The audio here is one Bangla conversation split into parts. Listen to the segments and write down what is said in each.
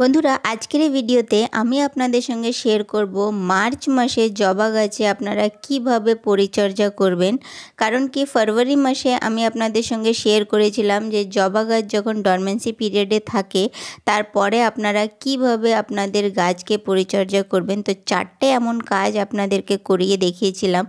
বন্ধুরা আজকের এই ভিডিওতে আমি আপনাদের সঙ্গে শেয়ার করব মার্চ মাসে জবা গাছে আপনারা কিভাবে পরিচর্যা করবেন কারণ কি ফেব্রুয়ারি মাসে আমি আপনাদের সঙ্গে শেয়ার করেছিলাম যে জবা গাছ যখন ডরমেন্সি পিরিয়ডে থাকে তারপরে আপনারা কিভাবে আপনাদের গাছকে পরিচর্যা করবেন তো চারটে এমন কাজ আপনাদেরকে করিয়ে দেখিয়েছিলাম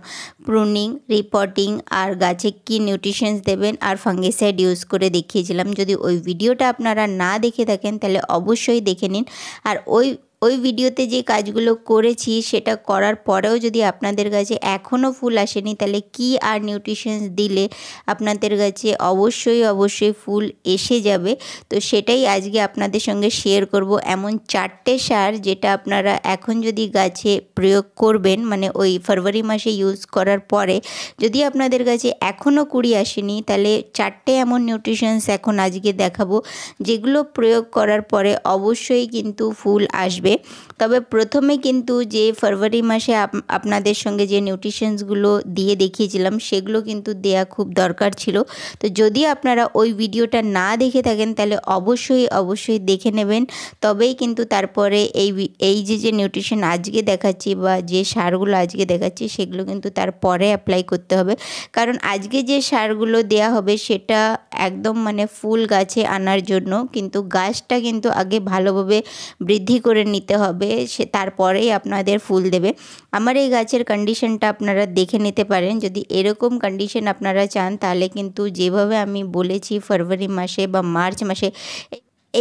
প্রুনিং রিপোর্টিং আর গাছে কি নিউট্রিশনস দেবেন আর ফাঙ্গিসাইড ইউজ করে দেখিয়েছিলাম যদি ওই ভিডিওটা আপনারা না দেখে থাকেন তাহলে অবশ্যই দেখে নিন আর ওই ওই ভিডিওতে যে কাজগুলো করেছি সেটা করার পরেও যদি আপনাদের কাছে এখনও ফুল আসেনি তাহলে কি আর নিউট্রিশনস দিলে আপনাদের কাছে অবশ্যই অবশ্যই ফুল এসে যাবে তো সেটাই আজকে আপনাদের সঙ্গে শেয়ার করব এমন চারটে সার যেটা আপনারা এখন যদি গাছে প্রয়োগ করবেন মানে ওই ফেব্রুয়ারি মাসে ইউজ করার পরে যদি আপনাদের কাছে এখনও কুড়ি আসেনি তাহলে চারটে এমন নিউট্রিশনস এখন আজকে দেখাবো যেগুলো প্রয়োগ করার পরে অবশ্যই কিন্তু ফুল আসবে আসবে তবে প্রথমে কিন্তু যে ফেব্রুয়ারি মাসে আপনাদের সঙ্গে যে নিউট্রিশনসগুলো দিয়ে দেখিয়েছিলাম সেগুলো কিন্তু দেয়া খুব দরকার ছিল তো যদি আপনারা ওই ভিডিওটা না দেখে থাকেন তাহলে অবশ্যই অবশ্যই দেখে নেবেন তবেই কিন্তু তারপরে এই এই যে যে নিউট্রিশন আজকে দেখাচ্ছি বা যে সারগুলো আজকে দেখাচ্ছি সেগুলো কিন্তু তারপরে অ্যাপ্লাই করতে হবে কারণ আজকে যে সারগুলো দেয়া হবে সেটা একদম মানে ফুল গাছে আনার জন্য কিন্তু গাছটা কিন্তু আগে ভালোভাবে বৃদ্ধি করে নিতে নিতে হবে সে তারপরেই আপনাদের ফুল দেবে আমার এই গাছের কন্ডিশনটা আপনারা দেখে নিতে পারেন যদি এরকম কন্ডিশন আপনারা চান তাহলে কিন্তু যেভাবে আমি বলেছি ফেব্রুয়ারি মাসে বা মার্চ মাসে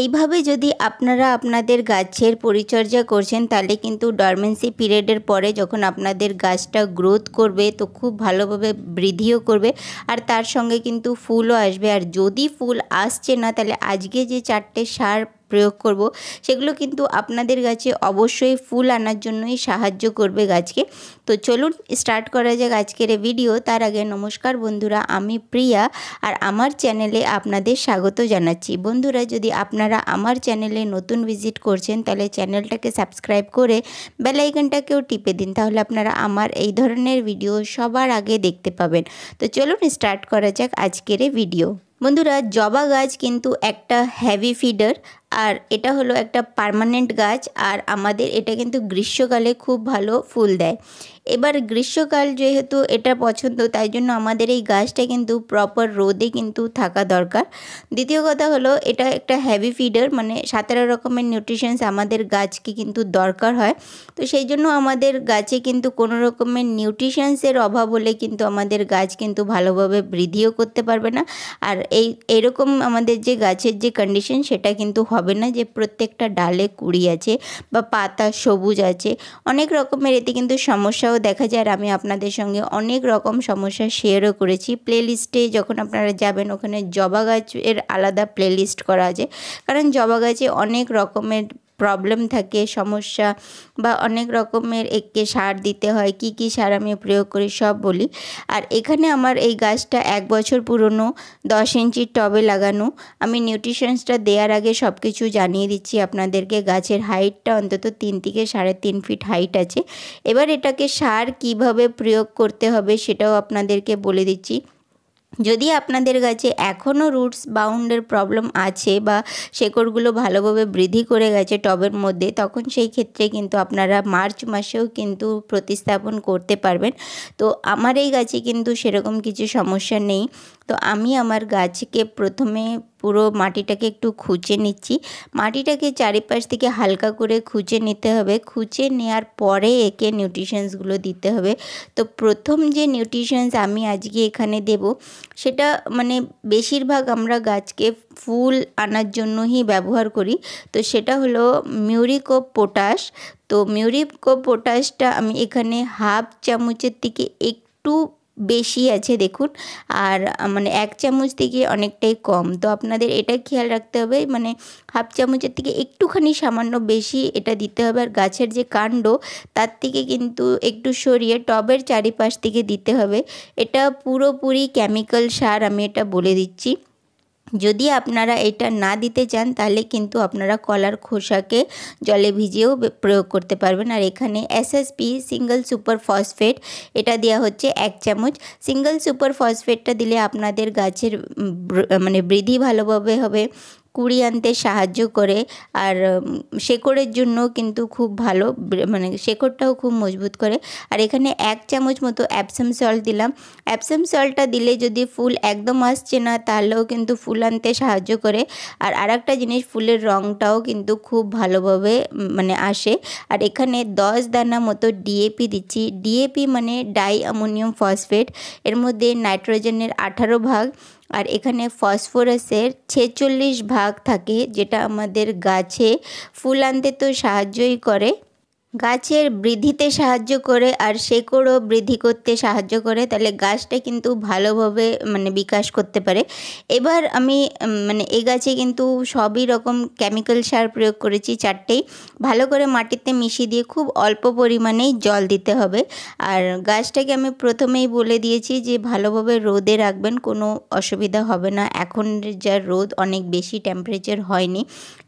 এইভাবে যদি আপনারা আপনাদের গাছের পরিচর্যা করছেন তাহলে কিন্তু ডরমেন্সি পিরিয়ডের পরে যখন আপনাদের গাছটা গ্রোথ করবে তো খুব ভালোভাবে বৃদ্ধিও করবে আর তার সঙ্গে কিন্তু ফুলও আসবে আর যদি ফুল আসছে না তাহলে আজকে যে চারটে সার প্রয়োগ করব সেগুলো কিন্তু আপনাদের গাছে অবশ্যই ফুল আনার জন্যই সাহায্য করবে গাছকে তো চলুন স্টার্ট করা যাক আজকের ভিডিও তার আগে নমস্কার বন্ধুরা আমি প্রিয়া আর আমার চ্যানেলে আপনাদের স্বাগত জানাচ্ছি বন্ধুরা যদি আপনারা আমার চ্যানেলে নতুন ভিজিট করছেন তাহলে চ্যানেলটাকে সাবস্ক্রাইব করে বেলাইকনটাকেও টিপে দিন তাহলে আপনারা আমার এই ধরনের ভিডিও সবার আগে দেখতে পাবেন তো চলুন স্টার্ট করা যাক আজকের ভিডিও বন্ধুরা জবা গাছ কিন্তু একটা হ্যাভি ফিডার আর এটা হলো একটা পার্মানেন্ট গাছ আর আমাদের এটা কিন্তু গ্রীষ্মকালে খুব ভালো ফুল দেয় এবার গ্রীষ্মকাল যেহেতু এটা পছন্দ তাই জন্য আমাদের এই গাছটা কিন্তু প্রপার রোদে কিন্তু থাকা দরকার দ্বিতীয় কথা হলো এটা একটা হ্যাভি ফিডার মানে সাতেরো রকমের নিউট্রিশনস আমাদের গাছকে কিন্তু দরকার হয় তো সেই জন্য আমাদের গাছে কিন্তু কোনো রকমের নিউট্রিশনসের অভাব হলে কিন্তু আমাদের গাছ কিন্তু ভালোভাবে বৃদ্ধিও করতে পারবে না আর এই এরকম আমাদের যে গাছের যে কন্ডিশন সেটা কিন্তু হয় হবে না যে প্রত্যেকটা ডালে কুড়ি আছে বা পাতা সবুজ আছে অনেক রকমের এতে কিন্তু সমস্যাও দেখা যায় আর আমি আপনাদের সঙ্গে অনেক রকম সমস্যা শেয়ারও করেছি প্লে লিস্টে যখন আপনারা যাবেন ওখানে জবা গাছের আলাদা প্লে লিস্ট করা আছে কারণ জবা গাছে অনেক রকমের প্রবলেম থাকে সমস্যা বা অনেক রকমের একে সার দিতে হয় কি কি সার আমি প্রয়োগ করি সব বলি আর এখানে আমার এই গাছটা এক বছর পুরনো দশ ইঞ্চির টবে লাগানো আমি নিউট্রিশনসটা দেওয়ার আগে সব কিছু জানিয়ে দিচ্ছি আপনাদেরকে গাছের হাইটটা অন্তত তিন থেকে সাড়ে তিন ফিট হাইট আছে এবার এটাকে সার কিভাবে প্রয়োগ করতে হবে সেটাও আপনাদেরকে বলে দিচ্ছি যদি আপনাদের কাছে এখনও রুটস বাউন্ডের প্রবলেম আছে বা শেকড়গুলো ভালোভাবে বৃদ্ধি করে গেছে টবের মধ্যে তখন সেই ক্ষেত্রে কিন্তু আপনারা মার্চ মাসেও কিন্তু প্রতিস্থাপন করতে পারবেন তো আমার এই গাছে কিন্তু সেরকম কিছু সমস্যা নেই তো আমি আমার গাছকে প্রথমে পুরো মাটিটাকে একটু খুঁচে নিচ্ছি মাটিটাকে চারিপাশ থেকে হালকা করে খুঁচে নিতে হবে খুঁচে নেওয়ার পরে একে নিউট্রিশনসগুলো দিতে হবে তো প্রথম যে নিউট্রিশনস আমি আজকে এখানে দেব সেটা মানে বেশিরভাগ আমরা গাছকে ফুল আনার জন্যই ব্যবহার করি তো সেটা হলো মিউরিক ও পটাশ তো মিউরিক ও পটাশটা আমি এখানে হাফ চামচের থেকে একটু বেশি আছে দেখুন আর মানে এক চামচ থেকে অনেকটাই কম তো আপনাদের এটা খেয়াল রাখতে হবে মানে হাফ চামচের থেকে একটুখানি সামান্য বেশি এটা দিতে হবে আর গাছের যে কাণ্ড তার থেকে কিন্তু একটু সরিয়ে টবের চারিপাশ থেকে দিতে হবে এটা পুরোপুরি কেমিক্যাল সার আমি এটা বলে দিচ্ছি যদি আপনারা এটা না দিতে চান তাহলে কিন্তু আপনারা কলার খোসাকে জলে ভিজিয়েও প্রয়োগ করতে পারবেন আর এখানে এসএসপি সিঙ্গল সুপার ফসফেট এটা দেওয়া হচ্ছে এক চামচ সিঙ্গল সুপার ফসফেটটা দিলে আপনাদের গাছের মানে বৃদ্ধি ভালোভাবে হবে কুড়ি আনতে সাহায্য করে আর শেকড়ের জন্য কিন্তু খুব ভালো মানে শেকড়টাও খুব মজবুত করে আর এখানে এক চামচ মতো অ্যাপসাম সল্ট দিলাম অ্যাপসাম সল্টটা দিলে যদি ফুল একদম আসছে না তাহলেও কিন্তু ফুল আনতে সাহায্য করে আর আরেকটা জিনিস ফুলের রঙটাও কিন্তু খুব ভালোভাবে মানে আসে আর এখানে দশ দানা মতো ডিএপি দিচ্ছি ডিএপি মানে ডাই অ্যামোনিয়াম ফসফেট এর মধ্যে নাইট্রোজেনের আঠারো ভাগ আর এখানে ফসফরাসের ছেচল্লিশ ভাগ থাকে যেটা আমাদের গাছে ফুল আনতে তো সাহায্যই করে গাছের বৃদ্ধিতে সাহায্য করে আর শেকড়ও বৃদ্ধি করতে সাহায্য করে তাহলে গাছটা কিন্তু ভালোভাবে মানে বিকাশ করতে পারে এবার আমি মানে এ গাছে কিন্তু সবই রকম কেমিক্যাল সার প্রয়োগ করেছি চারটেই ভালো করে মাটিতে মিশিয়ে দিয়ে খুব অল্প পরিমাণেই জল দিতে হবে আর গাছটাকে আমি প্রথমেই বলে দিয়েছি যে ভালোভাবে রোদে রাখবেন কোনো অসুবিধা হবে না এখন যা রোদ অনেক বেশি টেম্পারেচার হয়নি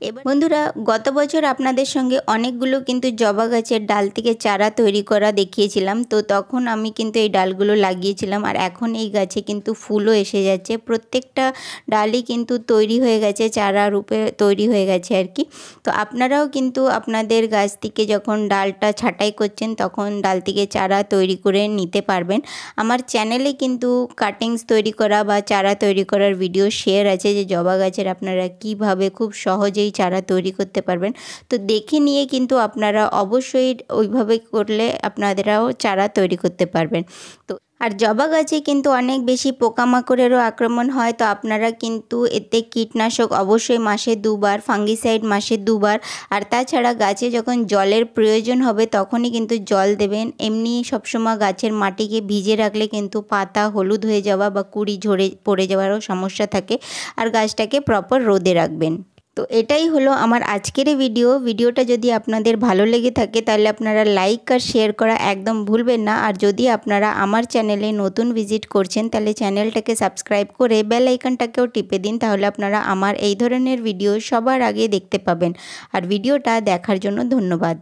এবার বন্ধুরা গত বছর আপনাদের সঙ্গে অনেকগুলো কিন্তু জবা গাছের ডাল থেকে চারা তৈরি করা দেখিয়েছিলাম তো তখন আমি কিন্তু এই ডালগুলো লাগিয়েছিলাম আর এখন এই গাছে কিন্তু ফুলও এসে যাচ্ছে প্রত্যেকটা ডালই কিন্তু তৈরি হয়ে গেছে চারা রূপে তৈরি হয়ে গেছে আর কি তো আপনারাও কিন্তু আপনাদের গাছ থেকে যখন ডালটা ছাটাই করছেন তখন ডাল থেকে চারা তৈরি করে নিতে পারবেন আমার চ্যানেলে কিন্তু কাটিংস তৈরি করা বা চারা তৈরি করার ভিডিও শেয়ার আছে যে জবা গাছের আপনারা কিভাবে খুব সহজেই চারা তৈরি করতে পারবেন তো দেখে নিয়ে কিন্তু আপনারা অবশ্যই অবশ্যই ওইভাবে করলে আপনাদেরাও চারা তৈরি করতে পারবেন তো আর জবা গাছে কিন্তু অনেক বেশি পোকামাকড়েরও আক্রমণ হয় তো আপনারা কিন্তু এতে কীটনাশক অবশ্যই মাসে দুবার ফাঙ্গিসাইড মাসে দুবার আর তাছাড়া গাছে যখন জলের প্রয়োজন হবে তখনই কিন্তু জল দেবেন এমনি সবসময় গাছের মাটিকে ভিজে রাখলে কিন্তু পাতা হলুদ হয়ে যাওয়া বা কুড়ি ঝরে পড়ে যাওয়ারও সমস্যা থাকে আর গাছটাকে প্রপার রোদে রাখবেন তো এটাই হলো আমার আজকের ভিডিও ভিডিওটা যদি আপনাদের ভালো লেগে থাকে তাহলে আপনারা লাইক আর শেয়ার করা একদম ভুলবেন না আর যদি আপনারা আমার চ্যানেলে নতুন ভিজিট করছেন তাহলে চ্যানেলটাকে সাবস্ক্রাইব করে বেল আইকনটাকেও টিপে দিন তাহলে আপনারা আমার এই ধরনের ভিডিও সবার আগে দেখতে পাবেন আর ভিডিওটা দেখার জন্য ধন্যবাদ